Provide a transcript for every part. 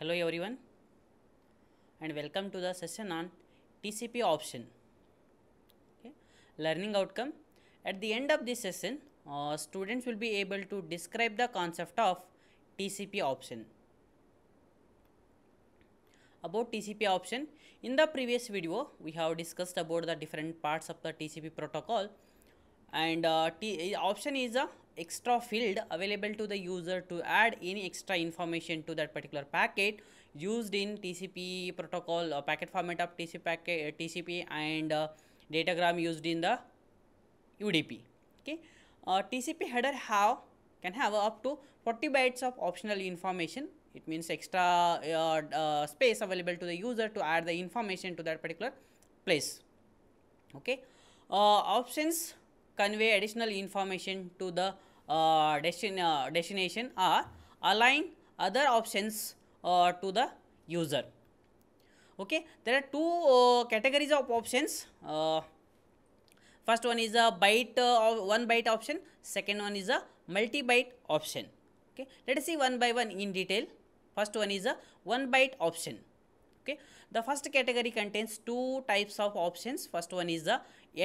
Hello everyone and welcome to the session on TCP option. Okay. Learning outcome. At the end of this session, uh, students will be able to describe the concept of TCP option. About TCP option, in the previous video, we have discussed about the different parts of the TCP protocol and uh, t eh, option is a extra field available to the user to add any extra information to that particular packet used in TCP protocol uh, packet format of TCP packet uh, eh, TCP and uh, datagram used in the UDP okay uh, TCP header have can have up to 40 bytes of optional information it means extra uh, uh, space available to the user to add the information to that particular place okay options convey additional information to the uh, destin uh, destination or align other options uh, to the user. Okay, there are two uh, categories of options. Uh, first one is a byte uh, or one byte option. Second one is a multi byte option. Okay, let us see one by one in detail. First one is a one byte option okay the first category contains two types of options first one is the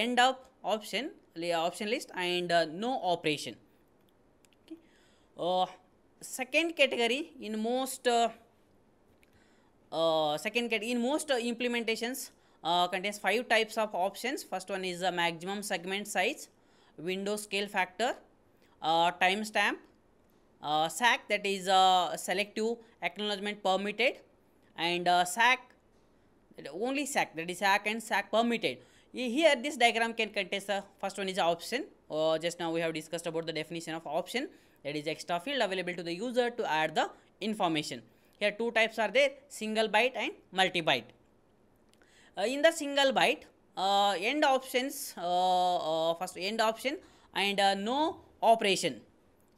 end up option option list and uh, no operation okay. uh, second category in most uh, uh second in most uh, implementations uh, contains five types of options first one is the maximum segment size window scale factor timestamp uh, SAC that is uh, selective acknowledgement permitted and uh, sac only sac that is sac and sac permitted here this diagram can contest the first one is option or uh, just now we have discussed about the definition of option that is extra field available to the user to add the information here two types are there single byte and multi byte uh, in the single byte uh, end options uh, uh, first end option and uh, no operation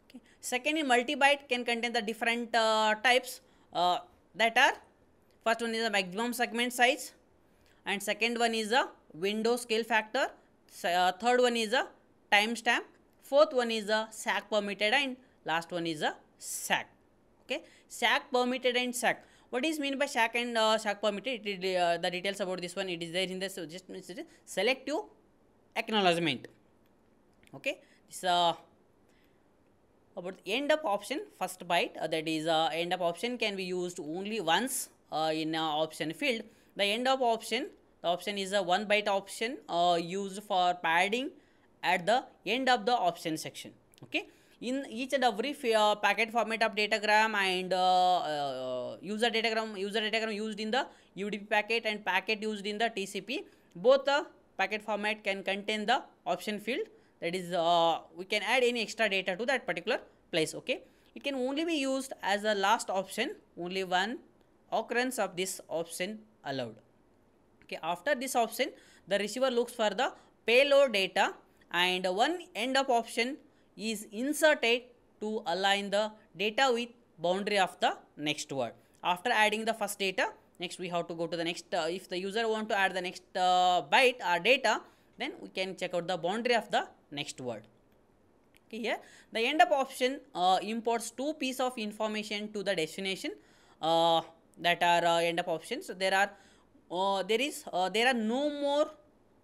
okay. second in multi byte can contain the different types that are First one is the maximum segment size and second one is the window scale factor. Uh, third one is the timestamp. Fourth one is the SAC permitted and last one is the SAC. Okay. SAC permitted and SAC. What is mean by SAC and uh, permitted? It, uh, the details about this one it is there in the so just selective acknowledgement. Okay. This uh, about end up option first byte uh, that is uh, end up option can be used only once uh, in uh, option field. The end of option, the option is a one byte option uh, used for padding at the end of the option section. Okay. In each and every packet format of datagram and user datagram, user datagram used in the UDP packet and packet used in the TCP, both the packet format can contain the option field that is uh, we can add any extra data to that particular place okay it can only be used as a last option only one occurrence of this option allowed. Okay, after this option, the receiver looks for the payload data and one end up option is inserted to align the data with boundary of the next word. After adding the first data, next we have to go to the next, uh, if the user want to add the next uh, byte or data, then we can check out the boundary of the next word. Okay, here the end up option uh, imports two piece of information to the destination. Uh, that are uh, end up options there are uh, there is uh, there are no more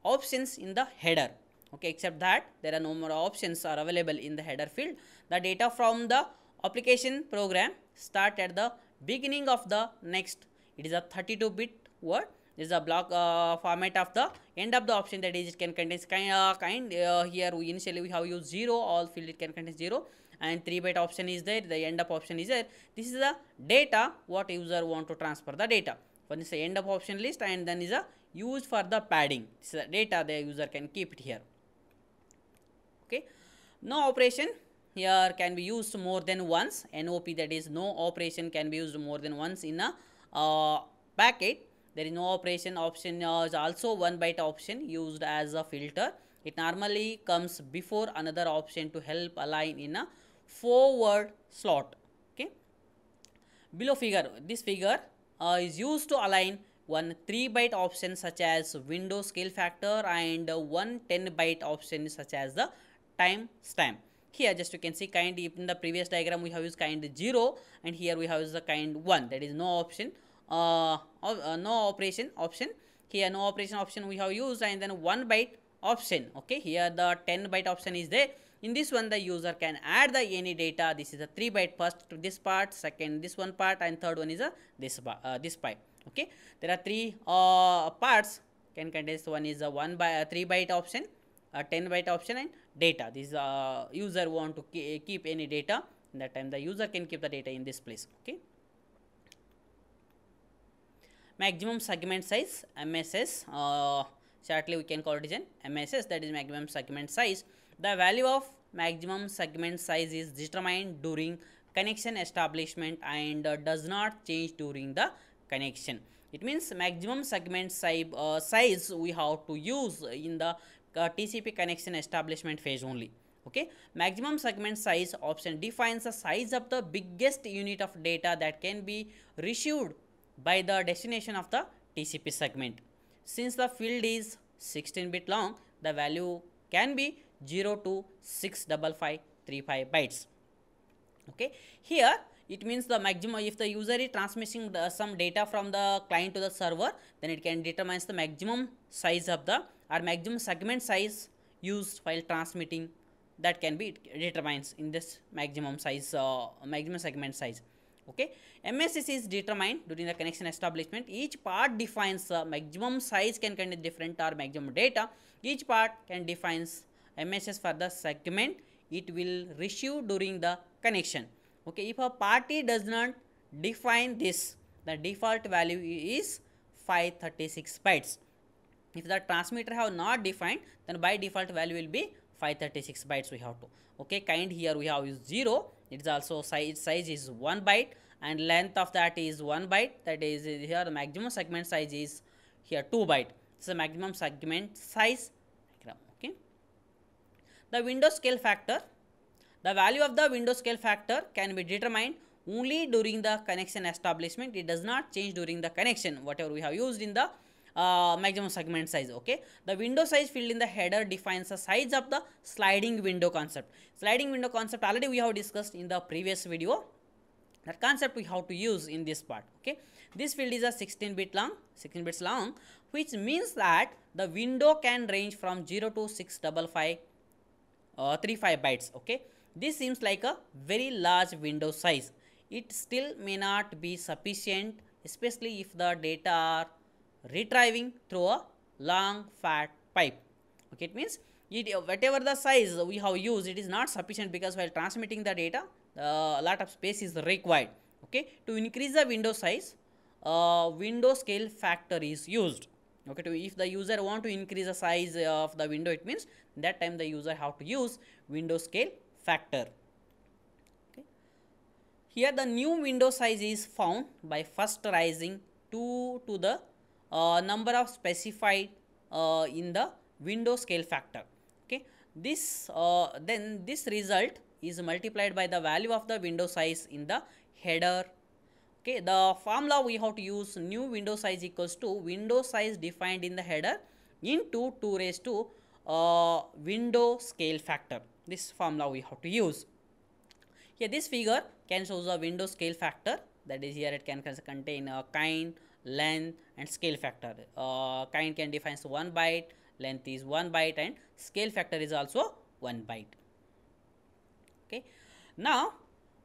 options in the header okay except that there are no more options are available in the header field the data from the application program start at the beginning of the next it is a 32 bit word this is a block uh, format of the end of the option that is it can contain kind, uh, kind uh, here we initially we have used 0 all field it can contain 0 and 3 byte option is there the end up option is there this is the data what user want to transfer the data one is the end up option list and then is a use for the padding this is the data the user can keep it here okay no operation here can be used more than once nop that is no operation can be used more than once in a uh, packet there is no operation option uh, is also one byte option used as a filter it normally comes before another option to help align in a forward slot okay below figure this figure uh, is used to align one 3 byte option such as window scale factor and one 10 byte option such as the time stamp here just you can see kind in the previous diagram we have used kind 0 and here we have used the kind 1 that is no option uh, uh, no operation option here no operation option we have used and then one byte option okay here the 10 byte option is there in this one, the user can add the any data. This is a 3 byte first to this part, second this one part and third one is a this, uh, this pipe. Okay. There are three uh, parts can contest. One is a 1 by a uh, 3 byte option, a 10 byte option and data. This uh, user want to keep any data. In that time the user can keep the data in this place. Okay maximum segment size MSS uh, shortly we can call it as an MSS that is maximum segment size the value of maximum segment size is determined during connection establishment and uh, does not change during the connection. It means maximum segment size, uh, size we have to use in the uh, TCP connection establishment phase only. Okay, maximum segment size option defines the size of the biggest unit of data that can be received by the destination of the TCP segment. Since the field is 16 bit long, the value can be 0 to 65535 bytes okay here it means the maximum if the user is transmitting the, some data from the client to the server then it can determine the maximum size of the or maximum segment size used while transmitting that can be determined in this maximum size uh, maximum segment size okay MSS is determined during the connection establishment each part defines uh, maximum size can contain different or maximum data each part can defines MSS for the segment it will receive during the connection. Okay, if a party does not define this, the default value is 536 bytes. If the transmitter have not defined, then by default value will be 536 bytes we have to. Okay, kind here we have is 0, it is also size, size is 1 byte and length of that is 1 byte, that is here the maximum segment size is here 2 byte. So maximum segment size the window scale factor. The value of the window scale factor can be determined only during the connection establishment. It does not change during the connection, whatever we have used in the uh, maximum segment size okay the window size field in the header defines the size of the sliding window concept sliding window concept already we have discussed in the previous video that concept we have to use in this part okay this field is a 16 bit long 16 bits long which means that the window can range from 0 to 655 uh, 35 bytes okay this seems like a very large window size it still may not be sufficient especially if the data are retrieving through a long fat pipe okay it means it, whatever the size we have used it is not sufficient because while transmitting the data uh, a lot of space is required okay to increase the window size uh, window scale factor is used okay to if the user want to increase the size of the window it means that time the user have to use window scale factor okay here the new window size is found by first rising to to the uh, number of specified uh, in the window scale factor okay this uh, then this result is multiplied by the value of the window size in the header okay the formula we have to use new window size equals to window size defined in the header into 2 raised to uh, window scale factor this formula we have to use here this figure can show the window scale factor that is here it can contain a kind length and scale factor uh, kind can define 1 byte length is 1 byte and scale factor is also 1 byte okay now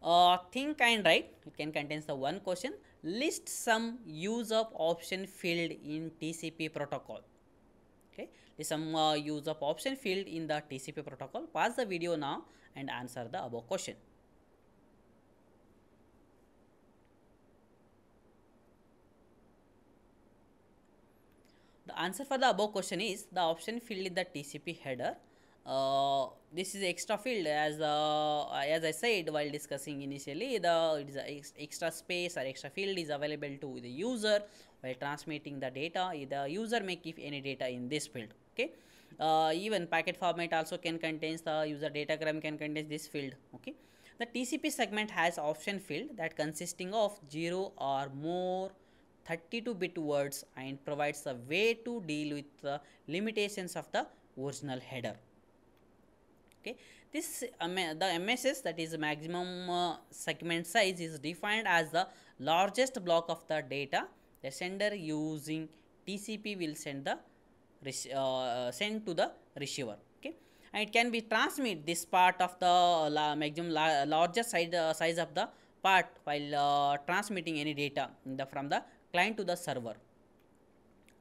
uh, think and write it can contain the one question list some use of option field in tcp protocol okay some uh, use of option field in the tcp protocol pause the video now and answer the above question the answer for the above question is the option field in the tcp header uh, this is extra field as uh, as I said while discussing initially the it is ex extra space or extra field is available to the user while transmitting the data the user may keep any data in this field okay uh, even packet format also can contains the user datagram can contains this field okay the TCP segment has option field that consisting of 0 or more 32 bit words and provides a way to deal with the limitations of the original header okay this the mss that is maximum uh, segment size is defined as the largest block of the data the sender using tcp will send the uh, uh, send to the receiver okay and it can be transmit this part of the maximum largest size, uh, size of the part while uh, transmitting any data the, from the client to the server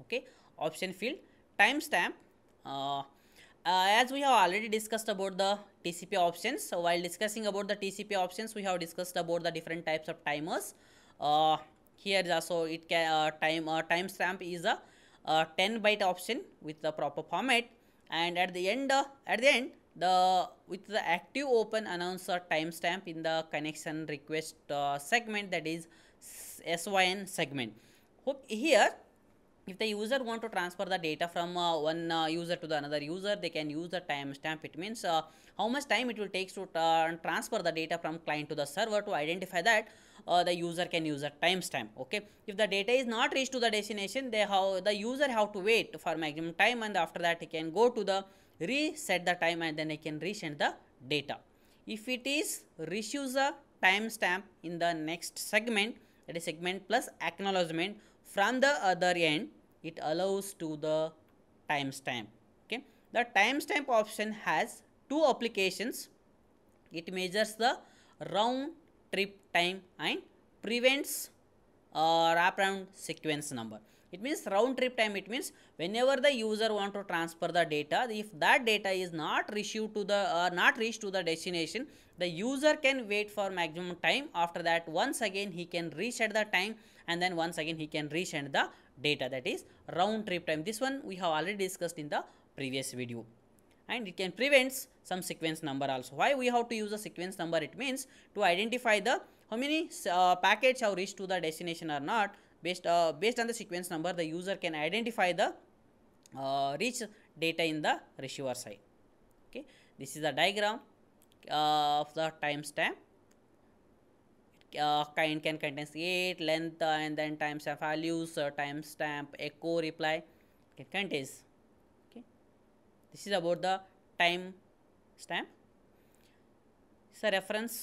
okay option field timestamp uh, uh, as we have already discussed about the TCP options, so while discussing about the TCP options, we have discussed about the different types of timers. Uh, here is also it can uh, time uh, timestamp is a uh, 10 byte option with the proper format, and at the end uh, at the end the with the active open announcer timestamp in the connection request uh, segment that is SYN segment. here if the user want to transfer the data from uh, one uh, user to the another user they can use the timestamp it means uh, how much time it will take to transfer the data from client to the server to identify that uh, the user can use a timestamp okay if the data is not reached to the destination they how the user have to wait for maximum time and after that he can go to the reset the time and then he can resend the data if it is reissues the timestamp in the next segment that is segment plus acknowledgement from the other end it allows to the timestamp okay the timestamp option has two applications it measures the round trip time and prevents uh, wraparound round sequence number it means round trip time it means whenever the user want to transfer the data if that data is not received to the uh, not reached to the destination the user can wait for maximum time after that once again he can reset the time and then once again he can resend the data that is round trip time. This one we have already discussed in the previous video and it can prevents some sequence number also. Why we have to use a sequence number? It means to identify the how many uh, packets have reached to the destination or not based uh, based on the sequence number the user can identify the uh, reach data in the receiver side. Okay, this is the diagram uh, of the timestamp uh, kind can contain eight length uh, and then timestamp values uh, timestamp echo reply it contains okay this is about the time stamp it's a reference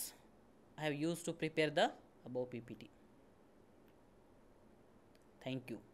i have used to prepare the above ppt thank you